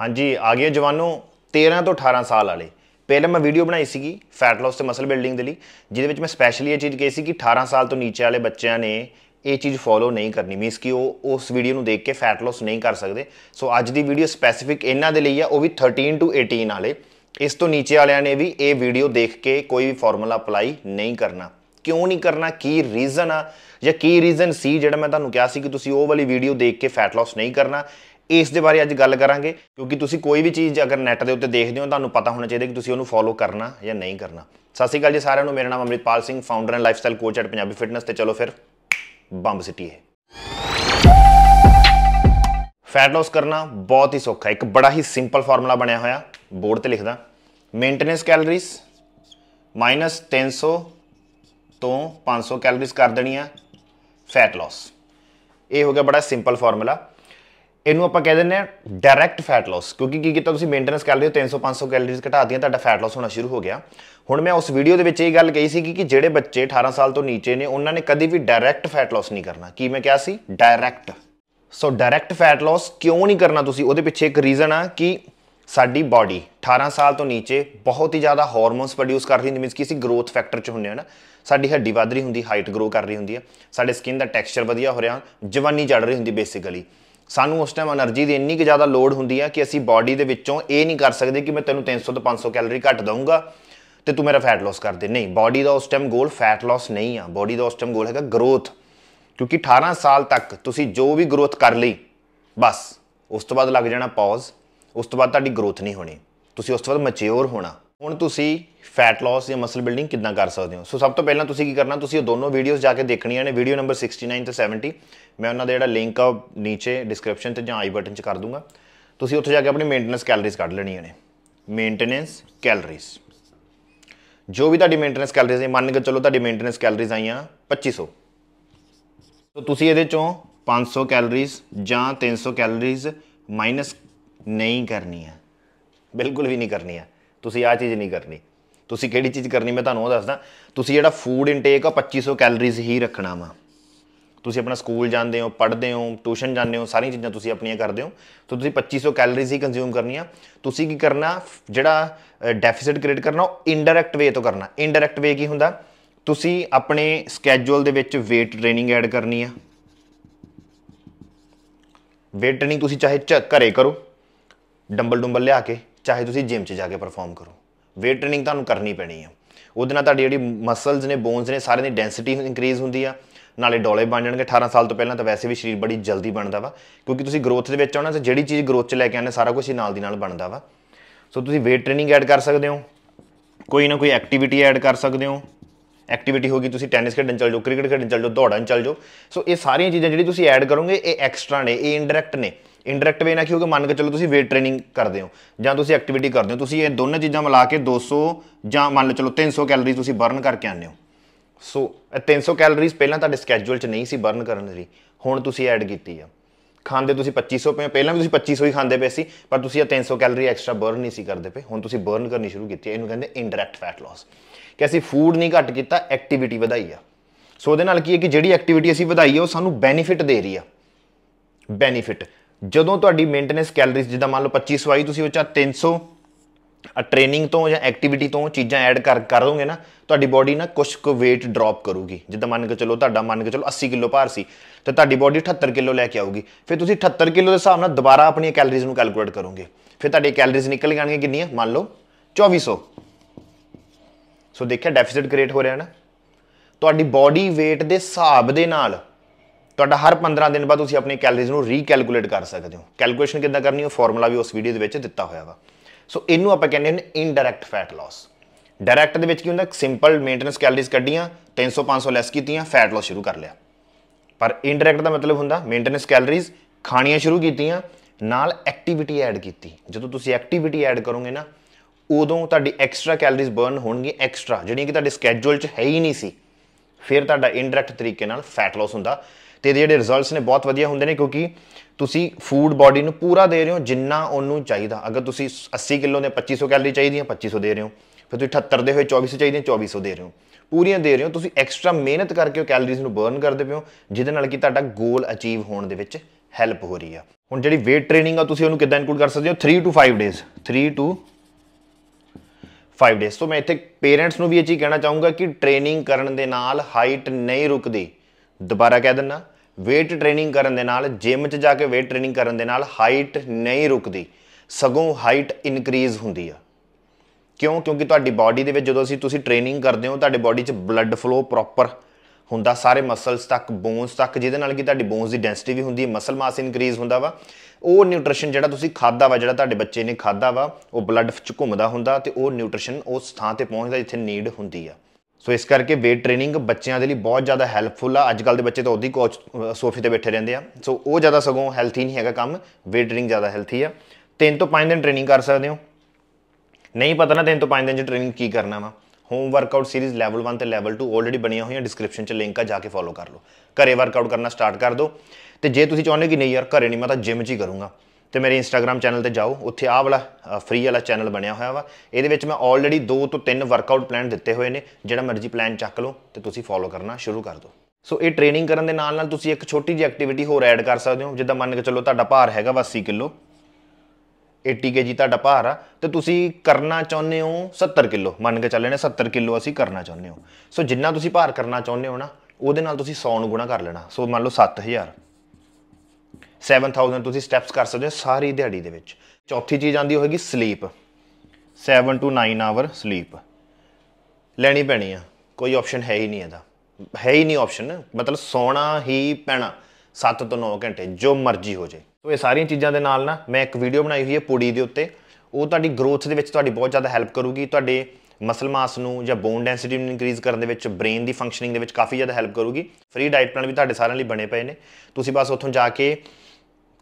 ਹਾਂਜੀ ਆ ਗਏ ਜਵਾਨੋ 13 ਤੋਂ 18 ਸਾਲ ਵਾਲੇ ਪਹਿਲਾਂ ਮੈਂ ਵੀਡੀਓ ਬਣਾਈ ਸੀਗੀ ਫੈਟ ਲਾਸ ਤੇ ਮਸਲ ਬਿਲਡਿੰਗ ਦੇ ਲਈ ਜਿਹਦੇ ਵਿੱਚ ਮੈਂ ਸਪੈਸ਼ਲੀ ਇਹ ਚੀਜ਼ ਕਹੀ ਸੀ ਕਿ 18 ਸਾਲ ਤੋਂ نیچے ਵਾਲੇ ਬੱਚਿਆਂ ਨੇ ਇਹ ਚੀਜ਼ ਫੋਲੋ ਨਹੀਂ ਕਰਨੀ ਮੀਨਸ ਕਿ ਉਹ ਉਸ ਵੀਡੀਓ ਨੂੰ ਦੇਖ ਕੇ ਫੈਟ ਲਾਸ ਨਹੀਂ ਕਰ ਸਕਦੇ ਸੋ ਅੱਜ ਦੀ ਵੀਡੀਓ ਸਪੈਸੀਫਿਕ ਇਹਨਾਂ ਦੇ ਲਈ ਆ ਉਹ ਵੀ 13 ਟੂ 18 ਵਾਲੇ ਇਸ ਤੋਂ نیچے ਵਾਲਿਆਂ ਨੇ ਵੀ ਇਹ ਵੀਡੀਓ ਦੇਖ ਕੇ ਕੋਈ ਵੀ ਫਾਰਮੂਲਾ ਅਪਲਾਈ ਨਹੀਂ ਕਰਨਾ ਕਿਉਂ ਨਹੀਂ ਕਰਨਾ ਕੀ ਰੀਜ਼ਨ ਆ ਜਾਂ ਕੀ ਰੀਜ਼ਨ ਸੀ ਜਿਹੜਾ ਮੈਂ ਤੁਹਾਨੂੰ ਕਿਹਾ ਸੀ ਕਿ ਤੁਸੀਂ ਉਹ ਵਾਲੀ ਵੀਡੀਓ ਦੇਖ ਕੇ ਫੈਟ ਲਾਸ ਨਹੀਂ ਕਰਨਾ ਇਸ ਦੇ ਬਾਰੇ ਅੱਜ ਗੱਲ ਕਰਾਂਗੇ ਕਿਉਂਕਿ ਤੁਸੀਂ ਕੋਈ ਵੀ ਚੀਜ਼ ਅਗਰ ਨੈਟ ਦੇ ਉੱਤੇ ਦੇਖਦੇ ਹੋ ਤੁਹਾਨੂੰ ਪਤਾ ਹੋਣਾ ਚਾਹੀਦਾ ਕਿ ਤੁਸੀਂ ਉਹਨੂੰ ਫੋਲੋ ਕਰਨਾ ਜਾਂ ਨਹੀਂ ਕਰਨਾ ਸਤਿ ਸ਼੍ਰੀ ਅਕਾਲ ਜੀ ਸਾਰਿਆਂ ਨੂੰ ਮੇਰਾ ਨਾਮ Amritpal Singh founder and lifestyle coach at Punjabi fitness ਤੇ ਚਲੋ ਫਿਰ ਬੰਬ ਹੈ ਫੈਟ ਲਾਸ ਕਰਨਾ ਬਹੁਤ ਹੀ ਸੌਖਾ ਇੱਕ ਬੜਾ ਹੀ ਸਿੰਪਲ ਫਾਰਮੂਲਾ ਬਣਿਆ ਹੋਇਆ ਬੋਰਡ ਤੇ ਲਿਖਦਾ ਮੇਨਟੇਨੈਂਸ ਕੈਲਰੀਜ਼ ਮਾਈਨਸ 300 ਤੋਂ 500 ਕੈਲਰੀਜ਼ ਕਰ ਦੇਣੀਆਂ ਫੈਟ ਲਾਸ ਇਹ ਹੋ ਗਿਆ ਬੜਾ ਸਿੰਪਲ ਫਾਰਮੂਲਾ ਇਹਨੂੰ ਆਪਾਂ ਕਹਿ ਦਿੰਦੇ ਆ ਡਾਇਰੈਕਟ ਫੈਟ ਲਾਸ ਕਿਉਂਕਿ ਕੀ ਕੀਤਾ ਤੁਸੀਂ ਮੇਨਟੇਨੈਂਸ ਕਰ ਹੋ 300 500 ਕੈਲਰੀਜ਼ ਘਟਾ ਦਿਆਂ ਤੁਹਾਡਾ ਫੈਟ ਲਾਸ ਹੋਣਾ ਸ਼ੁਰੂ ਹੋ ਗਿਆ ਹੁਣ ਮੈਂ ਉਸ ਵੀਡੀਓ ਦੇ ਵਿੱਚ ਇਹ ਗੱਲ ਕਹੀ ਸੀ ਕਿ ਜਿਹੜੇ ਬੱਚੇ 18 ਸਾਲ ਤੋਂ ਨੀਚੇ ਨੇ ਉਹਨਾਂ ਨੇ ਕਦੀ ਵੀ ਡਾਇਰੈਕਟ ਫੈਟ ਲਾਸ ਨਹੀਂ ਕਰਨਾ ਕੀ ਮੈਂ ਕਿਹਾ ਸੀ direct so direct fat loss ਕਿਉਂ ਨਹੀਂ ਕਰਨਾ ਤੁਸੀਂ ਉਹਦੇ ਪਿੱਛੇ ਇੱਕ ਰੀਜ਼ਨ ਆ ਕਿ ਸਾਡੀ ਬਾਡੀ 18 ਸਾਲ ਤੋਂ ਨੀਚੇ ਬਹੁਤ ਹੀ ਜ਼ਿਆਦਾ ਹਾਰਮੋਨਸ ਪ੍ਰੋਡਿਊਸ ਕਰ ਰਹੀ ਹੁੰਦੀ ਮੀਨਸ ਕਿ ਅਸੀਂ ਗਰੋਥ ਫੈਕਟਰ 'ਚ ਹੁੰਨੇ ਆ ਨਾ ਸਾਡੀ ਹੱਡੀ ਵਧ ਰਹੀ ਹੁੰਦੀ ਹਾਈਟ ਗਰੋ ਕਰ ਰਹੀ ਹੁੰਦੀ ਆ ਸਾਡੇ ਸਕਿਨ ਦਾ ਟੈਕਸਚਰ ਵਧੀਆ ਹੋ ਰਿਹਾ ਜਵਾਨੀ ਚੜ ਰਹੀ ਹੁੰਦੀ ਬੇਸਿਕਲੀ ਸਾਨੂੰ ਉਸ ਟਾਈਮ એનર્ਜੀ ਦੀ ਇੰਨੀ ਕਿ ਜ਼ਿਆਦਾ ਲੋਡ ਹੁੰਦੀ ਹੈ ਕਿ ਅਸੀਂ ਬਾਡੀ ਦੇ ਵਿੱਚੋਂ ਇਹ ਨਹੀਂ ਕਰ ਸਕਦੇ ਕਿ ਮੈਂ ਤੈਨੂੰ 300 ਤੋਂ 500 ਕੈਲਰੀ ਘੱਟ ਦਊਂਗਾ ਤੇ ਤੂੰ ਮੇਰਾ ਫੈਟ ਲਾਸ ਕਰ ਦੇ ਨਹੀਂ ਬਾਡੀ ਦਾ ਉਸ ਟਾਈਮ ਗੋਲ ਫੈਟ ਲਾਸ ਨਹੀਂ ਆ ਬਾਡੀ ਦਾ ਉਸ ਟਾਈਮ ਗੋਲ ਹੈਗਾ ਗਰੋਥ ਕਿਉਂਕਿ 18 ਸਾਲ ਤੱਕ ਤੁਸੀਂ ਜੋ ਵੀ ਗਰੋਥ ਕਰ ਲਈ ਬਸ ਉਸ ਤੋਂ ਬਾਅਦ ਲੱਗ ਜਾਣਾ ਪਾਜ਼ ਉਸ ਤੋਂ ਬਾਅਦ ਤੁਹਾਡੀ ਗਰੋਥ ਨਹੀਂ ਹੋਣੀ ਤੁਸੀਂ ਉਸ ਤੋਂ ਬਾਅਦ ਮੈਚਿਓਰ ਹੋਣਾ ਹੁਣ ਤੁਸੀਂ ਫੈਟ ਲਾਸ ਜਾਂ ਮਸਲ ਬਿਲਡਿੰਗ ਕਿੱਦਾਂ ਕਰ ਸਕਦੇ ਹੋ ਸੋ ਸਭ ਤੋਂ ਪਹਿਲਾਂ ਤੁਸੀਂ ਕੀ ਕਰਨਾ ਤੁਸੀਂ ਉਹ ਦੋਨੋਂ ਵੀਡੀਓਜ਼ ਜਾ ਕੇ ਦੇਖਣੀਆਂ ਨੇ ਵੀਡੀਓ ਨੰਬਰ 69 ਤੇ 70 ਮੈਂ ਉਹਨਾਂ ਦਾ ਜਿਹੜਾ ਲਿੰਕ ਆ ਨੀਚੇ ਡਿਸਕ੍ਰਿਪਸ਼ਨ ਤੇ ਜਾਂ ਆਈ ਬਟਨ 'ਚ ਕਰ ਦੂੰਗਾ ਤੁਸੀਂ ਉੱਥੇ ਜਾ ਕੇ ਆਪਣੀ ਮੇਨਟੇਨੈਂਸ ਕੈਲਰੀਜ਼ ਕੱਢ ਲੈਣੀਆਂ ਨੇ ਮੇਨਟੇਨੈਂਸ ਕੈਲਰੀਜ਼ ਜੋ ਵੀ ਤੁਹਾਡੀ ਮੇਨਟੇਨੈਂਸ ਕੈਲਰੀਜ਼ ਨੇ ਮੰਨ ਕੇ ਚੱਲੋ ਤੁਹਾਡੀ ਮੇਨਟੇਨੈਂਸ ਕੈਲਰੀਜ਼ ਆਈਆਂ 2500 ਸੋ ਤੁਸੀਂ ਇਹਦੇ ਚੋਂ 500 ਕੈਲਰੀਜ਼ ਜਾਂ 300 ਕੈਲਰੀਜ਼ ਮਾਈਨਸ ਨਹੀਂ ਕਰਨੀਆਂ ਬਿਲਕੁਲ ਵੀ ਨਹੀਂ ਕਰਨੀਆਂ ਤੁਸੀਂ ਆ ਚੀਜ਼ ਨਹੀਂ ਕਰਨੀ ਤੁਸੀਂ ਕਿਹੜੀ ਚੀਜ਼ ਕਰਨੀ ਮੈਂ ਤੁਹਾਨੂੰ ਉਹ ਦੱਸਦਾ ਤੁਸੀਂ ਜਿਹੜਾ ਫੂਡ ਇਨਟੇਕ ਆ 2500 ਕੈਲਰੀਜ਼ ਹੀ ਰੱਖਣਾ ਵਾ ਤੁਸੀਂ ਆਪਣਾ ਸਕੂਲ ਜਾਂਦੇ ਹੋ ਪੜ੍ਹਦੇ ਹੋ ਟਿਊਸ਼ਨ ਜਾਂਦੇ ਹੋ ਸਾਰੀਆਂ ਚੀਜ਼ਾਂ ਤੁਸੀਂ ਆਪਣੀਆਂ ਕਰਦੇ ਹੋ ਤਾਂ ਤੁਸੀਂ 2500 ਕੈਲਰੀਜ਼ ਹੀ ਕੰਜ਼ੂਮ ਕਰਨੀਆਂ ਤੁਸੀਂ ਕੀ ਕਰਨਾ ਜਿਹੜਾ ਡੈਫਿਸਿਟ ਕ੍ਰੀਏਟ ਕਰਨਾ ਉਹ ਇਨਡਾਇਰੈਕਟ ਵੇ ਤੋਂ ਕਰਨਾ ਇਨਡਾਇਰੈਕਟ ਵੇ ਕੀ ਹੁੰਦਾ ਤੁਸੀਂ ਆਪਣੇ ਸਕੇਜੂਲ ਦੇ ਵਿੱਚ weight training ਐਡ ਕਰਨੀ ਆ weight training ਤੁਸੀਂ ਚਾਹੇ ਘਰੇ ਕਰੋ ਡੰਬਲ ਡੰਬਲ ਲਿਆ ਕੇ ਚਾਹੇ ਤੁਸੀਂ ਜਿਮ 'ਚ ਜਾ ਕੇ ਪਰਫਾਰਮ ਕਰੋ weight training ਤੁਹਾਨੂੰ ਕਰਨੀ ਪੈਣੀ ਆ ਉਹਦੇ ਨਾਲ ਤੁਹਾਡੀ ਜਿਹੜੀ ਮਸਲਸ ਨੇ ਬੋਨਸ ਨੇ ਸਾਰਿਆਂ ਦੀ ਡੈਂਸਿਟੀ ਇਨਕਰੀਜ਼ ਹੁੰਦੀ ਆ ਨਾਲੇ ਡੋਲੇ ਬਣ ਜਾਣਗੇ 18 ਸਾਲ ਤੋਂ ਪਹਿਲਾਂ ਤਾਂ ਵੈਸੇ ਵੀ ਸਰੀਰ ਬੜੀ ਜਲਦੀ ਬਣਦਾ ਵਾ ਕਿਉਂਕਿ ਤੁਸੀਂ ਗਰੋਥ ਦੇ ਵਿੱਚ ਆਉਣਾ ਤੇ ਜਿਹੜੀ ਚੀਜ਼ ਗਰੋਥ 'ਚ ਲੈ ਕੇ ਆਉਂਦੇ ਸਾਰਾ ਕੁਝ ਹੀ ਨਾਲ ਦੀ ਨਾਲ ਬਣਦਾ ਵਾ ਸੋ ਤੁਸੀਂ weight training ਐਡ ਕਰ ਸਕਦੇ ਹੋ ਕੋਈ ਨਾ ਕੋਈ ਐਕਟੀਵਿਟੀ ਐਡ ਕਰ ਸਕਦੇ ਹੋ ਐਕਟੀਵਿਟੀ ਹੋਗੀ ਤੁਸੀਂ ਟੈਨਿਸ ਖੇਡਣ ਚੱਲ ਜਾਓ ਕ੍ਰਿਕਟ ਖੇਡਣ ਚੱਲ ਜਾਓ ਦੌੜਨ ਚੱਲ ਜਾਓ ਸੋ ਇਹ ਸਾਰੀਆਂ ਚੀਜ਼ਾਂ ਜਿਹੜੀ ਤੁਸੀਂ ਐਡ ਕਰੋਗੇ ਇਹ ਐਕਸਟਰਾ ਨੇ ਇਹ ਇਨਡਾਇਰੈਕਟ ਨੇ ਇਨਡਾਇਰੈਕਟ ਵੇ ਨਾਲ ਕੀ ਹੋਊਗਾ ਮੰਨ ਕੇ ਚੱਲੋ ਤੁਸੀਂ ਵੇਟ ਟ੍ਰੇਨਿੰਗ ਕਰਦੇ ਹੋ ਜਾਂ ਤੁਸੀਂ ਐਕਟੀਵਿਟੀ ਕਰਦੇ ਹੋ ਤੁਸੀਂ ਇਹ ਦੋਨੇ ਚੀਜ਼ਾਂ ਮਿਲਾ ਕੇ 200 ਜਾਂ ਮੰਨ ਲਓ ਚਲੋ 300 ਕੈਲਰੀ ਤੁਸੀਂ ਬਰਨ ਕਰਕੇ ਆਨੇ ਹੋ ਸੋ ਇਹ 300 ਕੈਲਰੀਜ਼ ਪਹਿਲਾਂ ਤੁਹਾਡੇ ਸਕੇਜੂਲ 'ਚ ਨਹੀਂ ਸੀ ਬਰਨ ਕਰਨ ਲਈ ਹੁਣ ਤੁਸੀਂ ਐਡ ਕੀਤੀ ਆ ਖਾਂਦੇ ਤੁਸੀਂ 2500 ਪਏ ਪਹਿਲਾਂ ਵੀ ਤੁਸੀਂ 2500 ਹੀ ਖਾਂਦੇ ਪਏ ਸੀ ਪਰ ਤੁਸੀਂ ਇਹ 300 ਕੈਲਰੀ ਐਕਸਟਰਾ ਬਰਨ ਨਹੀਂ ਸੀ ਕਰਦੇ ਪਏ ਹੁਣ ਤੁਸੀਂ ਬਰਨ ਕਰਨੀ ਸ਼ੁਰੂ ਕੀਤੀ ਇਹਨੂੰ ਕਹਿੰਦੇ ਇਨਡਾਇਰੈਕਟ ਫੈਟ ਲਾਸ ਕਿ ਅਸੀਂ ਫੂਡ ਨਹੀਂ ਘੱਟ ਕੀਤਾ ਐਕਟੀਵਿਟੀ ਵਧਾਈ ਆ ਸੋ ਉਹਦੇ ਨਾਲ ਕੀ ਹੈ ਕਿ ਜਿਹੜੀ ਐਕਟੀਵਿਟੀ ਅਸੀਂ ਵਧਾਈ ਆ ਉਹ ਸਾਨੂੰ ਬੈਨੀਫਿਟ ਦੇ ਰਹੀ ਆ ਬੈਨੀਫਿਟ ਜਦੋਂ ਤੁਹਾਡੀ ਮੇਨਟੇਨੈਂਸ ਕੈਲਰੀਜ਼ ਜਿੱਦਾਂ ਮੰਨ ਲਓ 2500 ਆਈ ਤੁਸੀਂ ਉਹ ਚਾ 300 ਟ੍ਰੇਨਿੰਗ ਤੋਂ ਜਾਂ ਐਕਟੀਵਿਟੀ ਤੋਂ ਚੀਜ਼ਾਂ ਐਡ ਕਰ ਕਰੋਗੇ ਨਾ ਤੁਹਾਡੀ ਬਾਡੀ ਨਾ ਕੁਝ ਕੁ weight ਡ੍ਰੌਪ ਕਰੂਗੀ ਜਿੱਦਾਂ ਮੰਨ ਕੇ ਚਲੋ ਤੁਹਾਡਾ ਮੰਨ ਕੇ ਚਲੋ 80 ਕਿਲੋ ਭਾਰ ਸੀ ਤੇ ਤੁਹਾਡੀ ਬਾਡੀ 78 ਕਿਲੋ ਲੈ ਕੇ ਆਊਗੀ ਫਿਰ ਤੁਸੀਂ 78 ਕਿਲੋ ਦੇ ਹਿਸਾਬ ਨਾਲ ਦੁਬਾਰਾ ਆਪਣੀਆਂ ਕੈਲਰੀਜ਼ ਨੂੰ ਕੈਲਕੂਲੇਟ ਕਰੋਗੇ ਫਿਰ ਤੁਹਾਡੀ ਕੈਲਰੀਜ਼ ਨਿਕਲ ਜਾਣਗੀਆਂ ਕਿੰਨੀਆਂ ਮੰਨ ਲਓ 2400 ਸੋ ਦੇਖਿਆ ਡੈਫਿਸਿਟ ਕ੍ਰੀਏਟ ਹੋ ਰਿਹਾ ਨਾ ਤੁਹਾਡੀ ਬਾਡੀ weight ਦੇ ਹਿਸਾਬ ਦੇ ਨਾਲ ਤੁਹਾਡਾ ਹਰ 15 ਦਿਨ ਬਾਅਦ ਤੁਸੀਂ ਆਪਣੀ ਕੈਲਰੀਜ਼ ਨੂੰ ਰੀਕੈਲਕੂਲੇਟ ਕਰ ਸਕਦੇ ਹੋ ਕੈਲਕੂਲੇਸ਼ਨ ਕਿੱਦਾਂ ਕਰਨੀ ਉਹ ਫਾਰਮੂਲਾ ਵੀ ਉਸ ਵੀਡੀਓ ਦੇ ਵਿੱਚ ਦਿੱਤਾ ਹੋਇਆ ਵਾ ਸੋ ਇਹਨੂੰ ਆਪਾਂ ਕਹਿੰਦੇ ਹਾਂ ਇਨਡਾਇਰੈਕਟ ਫੈਟ ਲਾਸ ਡਾਇਰੈਕਟ ਦੇ ਵਿੱਚ ਕੀ ਹੁੰਦਾ ਸਿੰਪਲ ਮੇਨਟੇਨੈਂਸ ਕੈਲਰੀਜ਼ ਕੱਢੀਆਂ 300 500 ਲੈਸ ਕੀਤੀਆਂ ਫੈਟ ਲਾਸ ਸ਼ੁਰੂ ਕਰ ਲਿਆ ਪਰ ਇਨਡਾਇਰੈਕਟ ਦਾ ਮਤਲਬ ਹੁੰਦਾ ਮੇਨਟੇਨੈਂਸ ਕੈਲਰੀਜ਼ ਖਾਣੀਆਂ ਸ਼ੁਰੂ ਕੀਤੀਆਂ ਨਾਲ ਐਕਟੀਵਿਟੀ ਐਡ ਕੀਤੀ ਜਦੋਂ ਤੁਸੀਂ ਐਕਟੀਵਿਟੀ ਐਡ ਕਰੋਗੇ ਨਾ ਉਦੋਂ ਤੁਹਾਡੀ ਐਕਸਟਰਾ ਕੈਲਰੀਜ਼ ਬਰਨ ਹੋਣਗੇ ਐਕਸਟਰਾ ਜਿਹੜੀਆਂ ਕਿ ਤੁਹਾਡੇ ਸਕੇਜੂਲ 'ਚ ਹੈ ਹੀ ਨਹੀਂ ਸੀ ਫਿਰ ਤੁਹਾਡਾ ਇਨਡਾਇਰੈਕਟ ਤਰੀਕੇ ਨਾਲ ਫੈਟ ਲਾਸ ਹੁੰਦਾ ਤੇ ਇਹਦੇ ਜਿਹੜੇ ਰਿਜ਼ਲਟਸ ਨੇ ਬਹੁਤ ਵਧੀਆ ਹੁੰਦੇ ਨੇ ਕਿਉਂਕਿ ਤੁਸੀਂ ਫੂਡ ਬਾਡੀ ਨੂੰ ਪੂਰਾ ਦੇ ਰਹੇ ਹੋ ਜਿੰਨਾ ਉਹਨੂੰ ਚਾਹੀਦਾ ਅਗਰ ਤੁਸੀਂ 80 ਕਿਲੋ ਦੇ 2500 ਕੈਲਰੀ ਚਾਹੀਦੀਆਂ 2500 ਦੇ ਰਹੇ ਹੋ ਫਿਰ ਤੁਸੀਂ 78 ਦੇ ਹੋਏ 2400 ਚਾਹੀਦੀਆਂ 2400 ਦੇ ਰਹੇ ਹੋ ਪੂਰੀਆਂ ਦੇ ਰਹੇ ਹੋ ਤੁਸੀਂ ਐਕਸਟਰਾ ਮਿਹਨਤ ਕਰਕੇ ਉਹ ਕੈਲਰੀਜ਼ ਨੂੰ ਬਰਨ ਕਰਦੇ ਪਿਓ ਜਿਹਦੇ ਨਾਲ ਕਿ ਤੁਹਾਡਾ ਗੋਲ ਅਚੀਵ ਹੋਣ ਦੇ ਵਿੱਚ ਹੈਲਪ ਹੋ ਰਹੀ ਆ ਹੁਣ ਜਿਹੜੀ weight training ਆ ਤੁਸੀਂ ਉਹਨੂੰ ਕਿੱਦਾਂ ਇਨਕਲੂਡ ਕਰ ਸਕਦੇ ਹੋ 3 ਟੂ 5 ਡੇਸ 3 ਟੂ 5 ਡੇਸ ਸੋ ਮੈਂ ਇੱਥੇ ਪੇਰੈਂਟਸ ਨੂੰ ਵੀ ਇਹ ਚੀਜ਼ ਕਹਿਣਾ ਚਾਹੂੰਗਾ ਕਿ ਟ੍ਰੇਨਿੰਗ ਕਰਨ ਦੇ ਨਾਲ ਹਾਈਟ ਨਹੀਂ ਰੁਕਦੀ ਦੁਬਾਰਾ ਕਹਿ ਦਿੰਨਾ weight training ਕਰਨ ਦੇ ਨਾਲ ਜਿਮ 'ਚ ਜਾ ਕੇ weight training ਕਰਨ ਦੇ ਨਾਲ ਹਾਈਟ ਨਹੀਂ ਰੁਕਦੀ ਸਗੋਂ ਹਾਈਟ ਇਨਕਰੀਜ਼ ਹੁੰਦੀ ਆ ਕਿਉਂ ਕਿਉਂਕਿ ਤੁਹਾਡੀ ਬਾਡੀ ਦੇ ਵਿੱਚ ਜਦੋਂ ਅਸੀਂ ਤੁਸੀਂ ਟ੍ਰੇਨਿੰਗ ਕਰਦੇ ਹੋ ਤੁਹਾਡੇ ਬਾਡੀ 'ਚ ਬਲੱਡ ਫਲੋ ਪ੍ਰੋਪਰ ਹੁੰਦਾ ਸਾਰੇ ਮਸਲਸ ਤੱਕ ਬੋਨਸ ਤੱਕ ਜਿਹਦੇ ਨਾਲ ਕਿ ਤੁਹਾਡੀ ਬੋਨਸ ਦੀ ਡੈਂਸਿਟੀ ਵੀ ਹੁੰਦੀ ਹੈ ਮਸਲ ਮਾਸ ਇਨਕਰੀਜ਼ ਹੁੰਦਾ ਵਾ ਉਹ ਨਿਊਟ੍ਰੀਸ਼ਨ ਜਿਹੜਾ ਤੁਸੀਂ ਖਾਦਾ ਵਾ ਜਿਹੜਾ ਤੁਹਾਡੇ ਬੱਚੇ ਨੇ ਖਾਦਾ ਵਾ ਉਹ ਬਲੱਡ 'ਚ ਘੁੰਮਦਾ ਹੁੰਦਾ ਤੇ ਉਹ ਨਿਊਟ੍ਰੀਸ਼ਨ ਉਸ ਥਾਂ ਤੇ ਪਹੁੰਚਦਾ ਜਿੱਥੇ ਨੀਡ ਹੁੰਦੀ ਆ ਸੋ ਇਸ ਕਰਕੇ weight training ਬੱਚਿਆਂ ਦੇ ਲਈ ਬਹੁਤ ਜ਼ਿਆਦਾ ਹੈਲਪਫੁਲ ਆ ਅੱਜ ਕੱਲ ਦੇ ਬੱਚੇ ਤਾਂ ਉਹਦੀ ਕੋਚ ਸੋਫੇ ਤੇ ਬੈਠੇ ਰਹਿੰਦੇ ਆ ਸੋ ਉਹ ਜ਼ਿਆਦਾ ਸਗੋਂ ਹੈਲਥੀ ਨਹੀਂ ਹੈਗਾ ਕੰਮ weight training ਜ਼ਿਆਦਾ ਹੈਲਥੀ ਆ ਤਿੰਨ ਤੋਂ ਪੰਜ ਦਿਨ ਟ੍ਰੇਨਿੰਗ ਕਰ ਸਕਦੇ ਹੋ ਨਹੀਂ ਪਤਾ ਨਾ ਤਿੰਨ ਤੋਂ ਪੰਜ ਦਿਨ ਚ ਟ੍ਰੇਨਿੰਗ ਕੀ ਕਰਨਾ ਵਾ ਹੋਮ ਵਰਕਆਊਟ ਸੀਰੀਜ਼ ਲੈਵਲ 1 ਤੇ ਲੈਵਲ 2 ਆਲਰੇਡੀ ਬਣੀਆਂ ਹੋਈਆਂ ਡਿਸਕ੍ਰਿਪਸ਼ਨ 'ਚ ਲਿੰਕ ਆ ਜਾ ਕੇ ਫੋਲੋ ਕਰ ਲਓ ਘਰੇ ਵਰਕਆਊਟ ਕਰਨਾ ਸਟਾਰਟ ਕਰ ਦਿਓ ਤੇ ਜੇ ਤੁਸੀਂ ਚਾਹੁੰਦੇ ਕਿ ਨਹੀਂ ਯਾਰ ਘਰੇ ਨਹੀਂ ਮੈਂ ਤਾਂ ਜਿਮ 'ਚ ਹੀ ਕਰੂੰਗਾ ਤੇ ਮੇਰੇ ਇੰਸਟਾਗ੍ਰam ਚੈਨਲ ਤੇ ਜਾਓ ਉੱਥੇ ਆਹ ਵਾਲਾ ਫ੍ਰੀ ਵਾਲਾ ਚੈਨਲ ਬਣਿਆ ਹੋਇਆ ਵਾ ਇਹਦੇ ਵਿੱਚ ਮੈਂ ਆਲਰੇਡੀ 2 ਤੋਂ 3 ਵਰਕਆਊਟ ਪਲਾਨ ਦਿੱਤੇ ਹੋਏ ਨੇ ਜਿਹੜਾ ਮਰਜ਼ੀ ਪਲਾਨ ਚੱਕ ਲਓ ਤੇ ਤੁਸੀਂ ਫੋਲੋ ਕਰਨਾ ਸ਼ੁਰੂ ਕਰ ਦਿਓ ਸੋ ਇਹ ਟ੍ਰੇਨਿੰਗ ਕਰਨ ਦੇ ਨਾਲ ਨਾਲ ਤੁਸੀਂ ਇੱਕ ਛੋਟੀ ਜਿਹੀ ਐਕਟੀਵਿਟੀ ਹੋਰ ਐਡ ਕਰ ਸਕਦੇ ਹੋ ਜਿੱਦਾਂ ਮੰਨ ਕੇ ਚੱਲੋ ਤੁਹਾਡਾ ਭਾਰ ਹੈਗਾ 80 ਕਿਲੋ 80 ਕੇਜੀ ਤੁਹਾਡਾ ਭਾਰ ਆ ਤੇ ਤੁਸੀਂ ਕਰਨਾ ਚਾਹੁੰਦੇ ਹੋ 70 ਕਿਲੋ ਮੰਨ ਕੇ ਚੱਲੇ ਨੇ 70 ਕਿਲੋ ਅਸੀਂ ਕਰਨਾ ਚਾਹੁੰਦੇ ਹੋ ਸੋ ਜਿੰਨਾ ਤੁਸੀਂ ਭਾਰ ਕਰਨਾ ਚਾਹੁੰਦੇ ਹੋ ਨਾ ਉਹਦੇ ਨਾਲ ਤੁਸੀਂ 100 ਨੂੰ ਗੁਣਾ ਕਰ ਲੈਣਾ ਸੋ ਮੰਨ ਲਓ 7000 7000 ਤੁਸੀਂ ਸਟੈਪਸ ਕਰ ਸਕਦੇ ਹੋ ਸਾਰੀ ਦਿਹਾੜੀ ਦੇ ਵਿੱਚ ਚੌਥੀ ਚੀਜ਼ ਆਂਦੀ ਹੋਏਗੀ ਸਲੀਪ 7 ਟੂ 9 ਆਵਰ ਸਲੀਪ ਲੈਣੀ ਪੈਣੀ ਆ ਕੋਈ ਆਪਸ਼ਨ ਹੈ ਹੀ ਨਹੀਂ ਇਹਦਾ ਹੈ ਹੀ ਨਹੀਂ ਆਪਸ਼ਨ ਮਤਲਬ ਸੌਣਾ ਹੀ ਪੈਣਾ 7 ਤੋਂ 9 ਘੰਟੇ ਜੋ ਮਰਜ਼ੀ ਹੋ ਜੇ ਸੋ ਇਹ ਸਾਰੀਆਂ ਚੀਜ਼ਾਂ ਦੇ ਨਾਲ ਨਾ ਮੈਂ ਇੱਕ ਵੀਡੀਓ ਬਣਾਈ ਹੋਈ ਹੈ ਪੂੜੀ ਦੇ ਉੱਤੇ ਉਹ ਤੁਹਾਡੀ ਗਰੋਥ ਦੇ ਵਿੱਚ ਤੁਹਾਡੀ ਬਹੁਤ ਜ਼ਿਆਦਾ ਹੈਲਪ ਕਰੂਗੀ ਤੁਹਾਡੇ ਮਸਲ ਮਾਸ ਨੂੰ ਜਾਂ ਬੋਨ ਡੈਂਸਿਟੀ ਨੂੰ ਇਨਕਰੀਜ਼ ਕਰਨ ਦੇ ਵਿੱਚ ਬ੍ਰੇਨ ਦੀ ਫੰਕਸ਼ਨਿੰਗ ਦੇ ਵਿੱਚ ਕਾਫੀ ਜ਼ਿਆਦਾ ਹੈਲਪ ਕਰੂਗੀ ਫ੍ਰੀ ਡਾਈਟ ਪਲਾਨ ਵੀ ਤੁਹਾਡੇ ਸਾਰਿਆਂ ਲਈ ਬਣੇ ਪਏ ਨੇ ਤੁਸੀਂ ਬਸ ਉੱਥੋਂ ਜਾ ਕੇ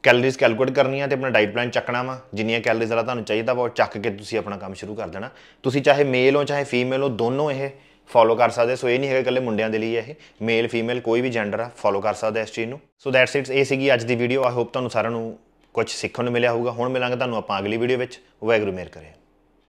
ਕੈਲਰੀਜ਼ ਕੈਲਕੂਲੇਟ ਕਰਨੀਆਂ ਤੇ ਆਪਣਾ ਡਾਈਟ ਪਲਾਨ ਚੱਕਣਾ ਵਾ ਜਿੰਨੀਆਂ ਕੈਲਰੀਜ਼ ਵਾਲਾ ਤੁਹਾਨੂੰ ਚਾਹੀਦਾ ਵਾ ਉਹ ਚੱਕ ਕੇ ਤੁਸੀਂ ਆਪਣਾ ਕੰਮ ਸ਼ੁਰੂ ਕਰ ਦੇਣਾ ਤੁਸੀਂ ਚਾਹੇ ਮੇਲ ਹੋ ਚਾਹੇ ਫੀਮੇਲ ਹੋ ਦੋਨੋਂ ਇਹ ਫੋਲੋ ਕਰ ਸਕਦੇ ਸੋ ਇਹ ਨਹੀਂ ਹੈਗਾ ਇਕੱਲੇ ਮੁੰਡਿਆਂ ਦੇ ਲਈ ਇਹ ਮੇਲ ਫੀਮੇਲ ਕੋਈ ਵੀ ਜੈਂਡਰ ਆ ਫੋਲੋ ਕਰ ਸਕਦਾ ਇਸ ਚੀਜ਼ ਨੂੰ ਸੋ ਦੈਟਸ ਇਟਸ ਇਹ ਸੀਗੀ ਅੱਜ ਦੀ ਵੀਡੀਓ ਆਈ ਹੋਪ ਤੁਹਾਨੂੰ ਸਾਰਿਆਂ ਨੂੰ ਕੁਝ ਸਿੱਖਣ ਨੂੰ ਮਿਲਿਆ ਹੋਊਗਾ ਹੁਣ ਮਿਲਾਂਗੇ ਤੁਹਾਨੂੰ ਆਪਾਂ ਅਗਲੀ ਵੀਡੀਓ ਵਿੱਚ ਵੈਗਰੂ ਮੇਰ ਕਰੇ